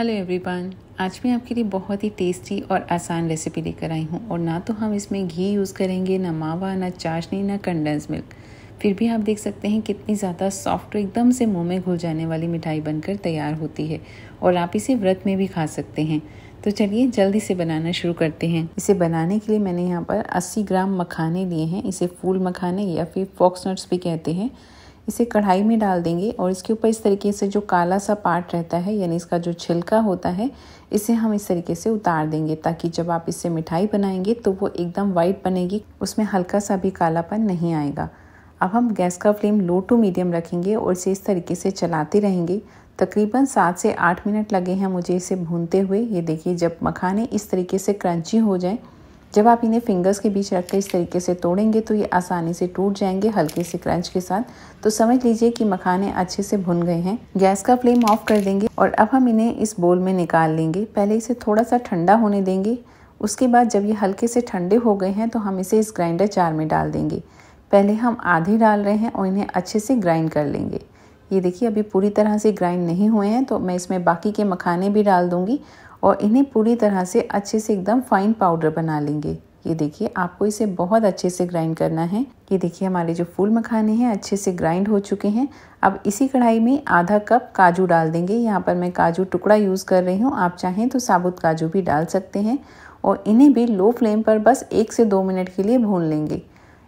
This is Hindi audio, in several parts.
हेलो एवरीवन आज मैं आपके लिए बहुत ही टेस्टी और आसान रेसिपी लेकर आई हूँ और ना तो हम इसमें घी यूज़ करेंगे ना मावा ना चाशनी ना कंडेंस मिल्क फिर भी आप देख सकते हैं कितनी ज़्यादा सॉफ्ट एकदम से मुंह में घुल जाने वाली मिठाई बनकर तैयार होती है और आप इसे व्रत में भी खा सकते हैं तो चलिए जल्दी से बनाना शुरू करते हैं इसे बनाने के लिए मैंने यहाँ पर 80 ग्राम मखाने लिए हैं इसे फूल मखाने या फिर फॉक्सनट्स भी कहते हैं इसे कढ़ाई में डाल देंगे और इसके ऊपर इस तरीके से जो काला सा पार्ट रहता है यानी इसका जो छिलका होता है इसे हम इस तरीके से उतार देंगे ताकि जब आप इससे मिठाई बनाएंगे तो वो एकदम वाइट बनेगी उसमें हल्का सा भी कालापन नहीं आएगा अब हम गैस का फ्लेम लो टू मीडियम रखेंगे और इसे इस तरीके से चलाते रहेंगे तकरीबन सात से आठ मिनट लगे हैं मुझे इसे भूनते हुए ये देखिए जब मखाने इस तरीके से क्रंची हो जाएँ जब आप इन्हें फिंगर्स के बीच रखकर इस तरीके से तोड़ेंगे तो ये आसानी से टूट जाएंगे हल्के से क्रंच के साथ तो समझ लीजिए कि मखाने अच्छे से भुन गए हैं गैस का फ्लेम ऑफ कर देंगे और अब हम इन्हें इस बोल में निकाल लेंगे पहले इसे थोड़ा सा ठंडा होने देंगे उसके बाद जब ये हल्के से ठंडे हो गए हैं तो हम इसे इस ग्राइंडर चार में डाल देंगे पहले हम आधे डाल रहे हैं और इन्हें अच्छे से ग्राइंड कर लेंगे ये देखिए अभी पूरी तरह से ग्राइंड नहीं हुए हैं तो मैं इसमें बाकी के मखाने भी डाल दूँगी और इन्हें पूरी तरह से अच्छे से एकदम फाइन पाउडर बना लेंगे ये देखिए आपको इसे बहुत अच्छे से ग्राइंड करना है ये देखिए हमारे जो फूल मखाने हैं अच्छे से ग्राइंड हो चुके हैं अब इसी कढ़ाई में आधा कप काजू डाल देंगे यहाँ पर मैं काजू टुकड़ा यूज़ कर रही हूँ आप चाहें तो साबुत काजू भी डाल सकते हैं और इन्हें भी लो फ्लेम पर बस एक से दो मिनट के लिए भून लेंगे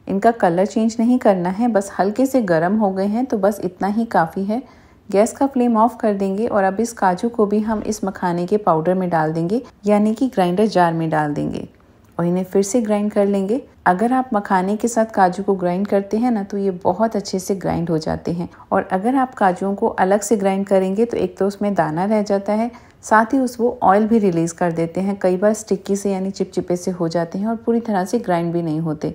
इनका कलर चेंज नहीं करना है बस हल्के से गर्म हो गए हैं तो बस इतना ही काफ़ी है गैस का फ्लेम ऑफ कर देंगे और अब इस काजू को भी हम इस मखाने के पाउडर में डाल देंगे यानी कि ग्राइंडर जार में डाल देंगे और इन्हें फिर से ग्राइंड कर लेंगे अगर आप मखाने के साथ काजू को ग्राइंड करते हैं ना तो ये बहुत अच्छे से ग्राइंड हो जाते हैं और अगर आप काजुओं को अलग से ग्राइंड करेंगे तो एक तो उसमें दाना रह जाता है साथ ही उस वो ऑयल भी रिलीज़ कर देते हैं कई बार स्टिक्की से यानी चिपचिपे से हो जाते हैं और पूरी तरह से ग्राइंड भी नहीं होते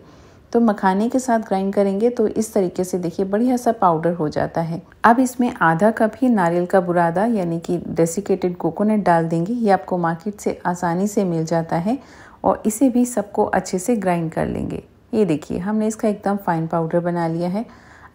तो मखाने के साथ ग्राइंड करेंगे तो इस तरीके से देखिए बढ़िया सा पाउडर हो जाता है अब इसमें आधा कप ही नारियल का बुरादा यानी कि डेसिकेटेड कोकोनट डाल देंगे ये आपको मार्केट से आसानी से मिल जाता है और इसे भी सबको अच्छे से ग्राइंड कर लेंगे ये देखिए हमने इसका एकदम फाइन पाउडर बना लिया है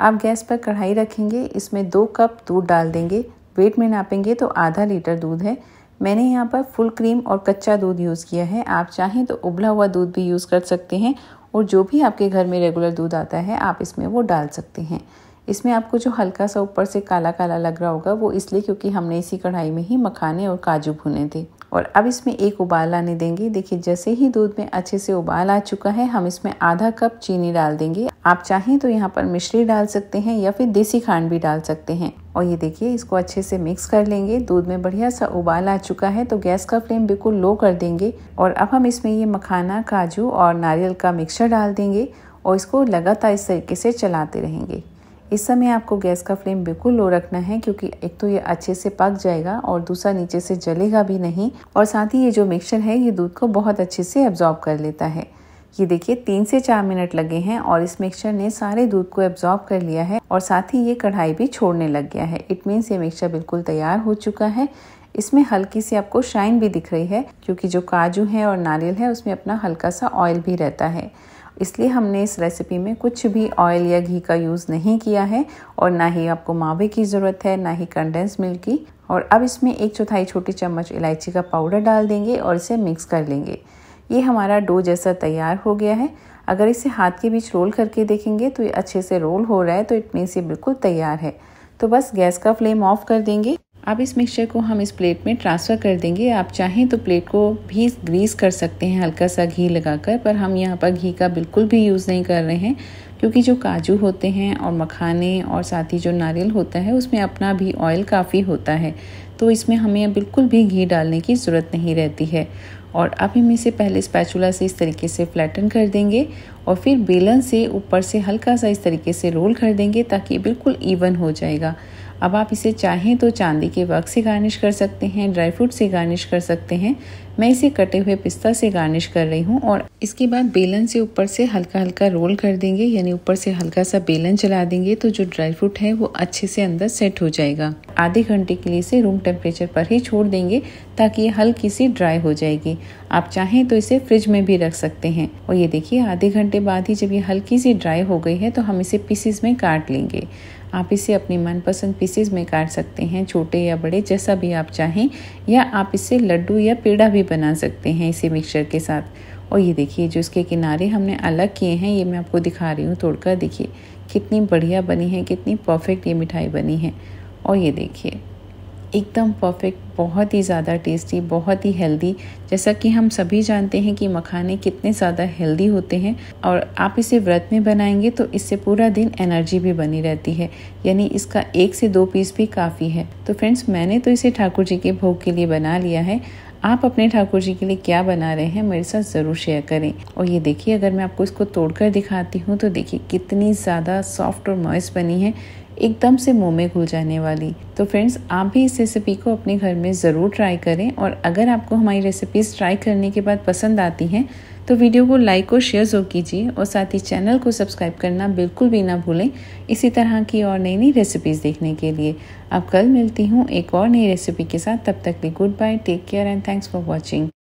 आप गैस पर कढ़ाई रखेंगे इसमें दो कप दूध डाल देंगे वेट में नापेंगे तो आधा लीटर दूध है मैंने यहाँ पर फुल क्रीम और कच्चा दूध यूज़ किया है आप चाहें तो उबला हुआ दूध भी यूज़ कर सकते हैं और जो भी आपके घर में रेगुलर दूध आता है आप इसमें वो डाल सकते हैं इसमें आपको जो हल्का सा ऊपर से काला काला लग रहा होगा वो इसलिए क्योंकि हमने इसी कढ़ाई में ही मखाने और काजू भुने थे और अब इसमें एक उबाल आने देंगे देखिए जैसे ही दूध में अच्छे से उबाल आ चुका है हम इसमें आधा कप चीनी डाल देंगे आप चाहें तो यहाँ पर मिश्री डाल सकते हैं या फिर देसी खांड भी डाल सकते हैं और ये देखिए इसको अच्छे से मिक्स कर लेंगे दूध में बढ़िया सा उबाल आ चुका है तो गैस का फ्लेम बिल्कुल लो कर देंगे और अब हम इसमें ये मखाना काजू और नारियल का मिक्सचर डाल देंगे और इसको लगातार इस तरीके से चलाते रहेंगे इस समय आपको गैस का फ्लेम बिल्कुल लो रखना है क्योंकि एक तो ये अच्छे से पक जाएगा और दूसरा नीचे से जलेगा भी नहीं और साथ ही ये जो मिक्सचर है ये दूध को बहुत अच्छे से एब्जॉर्ब कर लेता है ये देखिए तीन से चार मिनट लगे हैं और इस मिक्सचर ने सारे दूध को एब्जॉर्ब कर लिया है और साथ ही ये कढ़ाई भी छोड़ने लग गया है इट मीन्स ये मिक्सचर बिल्कुल तैयार हो चुका है इसमें हल्की सी आपको शाइन भी दिख रही है क्योंकि जो काजू है और नारियल है उसमें अपना हल्का सा ऑयल भी रहता है इसलिए हमने इस रेसिपी में कुछ भी ऑयल या घी का यूज़ नहीं किया है और ना ही आपको मावे की ज़रूरत है ना ही कंडेंस मिल्क की और अब इसमें एक चौथाई छोटी चम्मच इलायची का पाउडर डाल देंगे और इसे मिक्स कर लेंगे ये हमारा डो जैसा तैयार हो गया है अगर इसे हाथ के बीच रोल करके देखेंगे तो ये अच्छे से रोल हो रहा है तो इट मीन्स ये बिल्कुल तैयार है तो बस गैस का फ्लेम ऑफ कर देंगे अब इस मिक्सचर को हम इस प्लेट में ट्रांसफ़र कर देंगे आप चाहें तो प्लेट को भी ग्रीस कर सकते हैं हल्का सा घी लगाकर पर हम यहाँ पर घी का बिल्कुल भी यूज़ नहीं कर रहे हैं क्योंकि जो काजू होते हैं और मखाने और साथ ही जो नारियल होता है उसमें अपना भी ऑयल काफ़ी होता है तो इसमें हमें बिल्कुल भी घी डालने की ज़रूरत नहीं रहती है और अब हम इसे पहले स्पैचुला से इस तरीके से फ्लैटन कर देंगे और फिर बेलन से ऊपर से हल्का सा इस तरीके से रोल कर देंगे ताकि बिल्कुल ईवन हो जाएगा अब आप इसे चाहें तो चांदी के वक्त से गार्निश कर सकते हैं ड्राई फ्रूट से गार्निश कर सकते हैं मैं इसे कटे हुए पिस्ता से गार्निश कर रही हूँ और इसके बाद बेलन से ऊपर से हल्का हल्का रोल कर देंगे यानी ऊपर से हल्का सा बेलन चला देंगे तो जो ड्राई फ्रूट है वो अच्छे से अंदर सेट हो जाएगा आधे घंटे के लिए इसे रूम टेम्परेचर पर ही छोड़ देंगे ताकि ये हल्की सी ड्राई हो जाएगी आप चाहें तो इसे फ्रिज में भी रख सकते हैं और ये देखिए आधे घंटे बाद ही जब ये हल्की सी ड्राई हो गई है तो हम इसे पीसीस में काट लेंगे आप इसे अपनी मनपसंद पीसेस में काट सकते हैं छोटे या बड़े जैसा भी आप चाहें या आप इसे लड्डू या पेड़ा भी बना सकते हैं इसी मिक्सचर के साथ और ये देखिए जो इसके किनारे हमने अलग किए हैं ये मैं आपको दिखा रही हूँ तोड़कर देखिए कितनी बढ़िया बनी है कितनी परफेक्ट ये मिठाई बनी है और ये देखिए एकदम परफेक्ट बहुत ही ज़्यादा टेस्टी बहुत ही हेल्दी जैसा कि हम सभी जानते हैं कि मखाने कितने ज़्यादा हेल्दी होते हैं और आप इसे व्रत में बनाएंगे तो इससे पूरा दिन एनर्जी भी बनी रहती है यानी इसका एक से दो पीस भी काफ़ी है तो फ्रेंड्स मैंने तो इसे ठाकुर जी के भोग के लिए बना लिया है आप अपने ठाकुर जी के लिए क्या बना रहे हैं मेरे साथ ज़रूर शेयर करें और ये देखिए अगर मैं आपको इसको तोड़कर दिखाती हूँ तो देखिए कितनी ज़्यादा सॉफ्ट और मॉइस बनी है एकदम से मुंह में घुल जाने वाली तो फ्रेंड्स आप भी इस रेसिपी को अपने घर में ज़रूर ट्राई करें और अगर आपको हमारी रेसिपीज़ ट्राई करने के बाद पसंद आती हैं तो वीडियो को लाइक और शेयर ज़रूर कीजिए और साथ ही चैनल को सब्सक्राइब करना बिल्कुल भी ना भूलें इसी तरह की और नई नई रेसिपीज़ देखने के लिए अब कल मिलती हूँ एक और नई रेसिपी के साथ तब तक भी good bye take care and thanks for watching